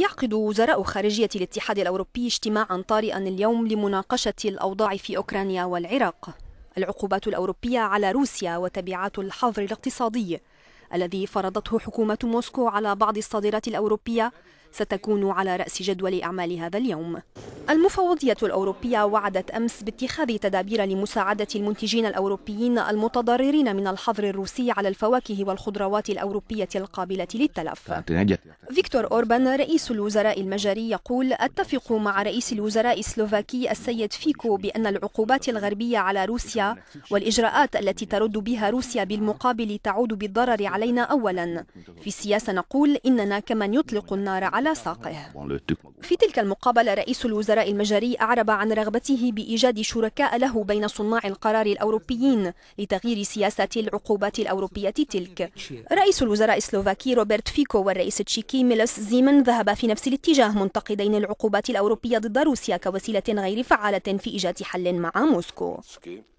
يعقد وزراء خارجية الاتحاد الأوروبي اجتماعا طارئا اليوم لمناقشة الأوضاع في أوكرانيا والعراق العقوبات الأوروبية على روسيا وتبعات الحظر الاقتصادي الذي فرضته حكومة موسكو على بعض الصادرات الأوروبية ستكون على رأس جدول أعمال هذا اليوم المفوضية الأوروبية وعدت أمس باتخاذ تدابير لمساعدة المنتجين الأوروبيين المتضررين من الحظر الروسي على الفواكه والخضروات الأوروبية القابلة للتلف فيكتور أوربان رئيس الوزراء المجري يقول أتفق مع رئيس الوزراء السلوفاكي السيد فيكو بأن العقوبات الغربية على روسيا والإجراءات التي ترد بها روسيا بالمقابل تعود بالضرر علينا أولا في السياسة نقول إننا كمن يطلق النار على ساقه في تلك المقابلة رئيس الوزراء المجري أعرب عن رغبته بإيجاد شركاء له بين صناع القرار الأوروبيين لتغيير سياسة العقوبات الأوروبية تلك رئيس الوزراء السلوفاكي روبرت فيكو والرئيس التشيكي ميلوس زيمن ذهبا في نفس الاتجاه منتقدين العقوبات الأوروبية ضد روسيا كوسيلة غير فعالة في إيجاد حل مع موسكو